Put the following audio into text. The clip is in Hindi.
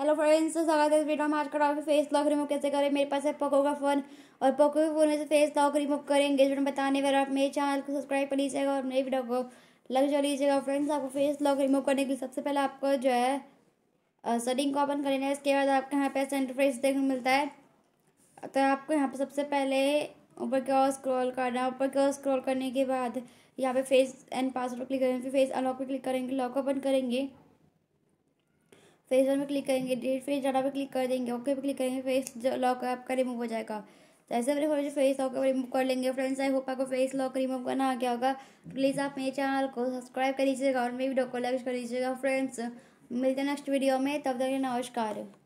हेलो फ्रेंड्स स्वागत है वीडियो में आज का टॉपिक फेस लॉक रिमूव कैसे करें मेरे पास है पोको का फ़ोन और पोको के फ़ोन से फेस लॉक रिमूव करेंगे जो बताने वाले आप मेरे चैनल को सब्सक्राइब कर लीजिएगा और मेरे वीडियो को लग जा लीजिएगा फ्रेंड्स आपको फेस लॉक रिमूव करने के लिए सबसे पहले आपको जो है सेटिंग को ओपन कर लेना है इसके बाद आपको यहाँ पे सेंटर सेंटरफेस देखने को मिलता है तो आपको यहाँ पर सबसे पहले ऊपर की ओर स्क्रॉल करना ऊपर की ओर स्क्रॉल करने के बाद यहाँ पे फेस एंड पासवर्ड क्लिक करेंगे फिर फेस अनलॉक पर क्लिक करेंगे लॉक ओपन करेंगे फेस वन क्लिक करेंगे डेट फेस डाटा पर क्लिक कर देंगे ओके पे क्लिक करेंगे फेस लॉक आपका रिमूव हो जाएगा तो ऐसे फोटो फेस लॉक रिमूव कर लेंगे फ्रेंड्स आई होप आपको फेस लॉक रिमूव करना आ गया होगा प्लीज़ आप मेरे चैनल को सब्सक्राइब कर लीजिएगा और मेरी वीडियो को लाइक कर लीजिएगा फ्रेंड्स मिलते हैं नेक्स्ट वीडियो में तब तक नमस्कार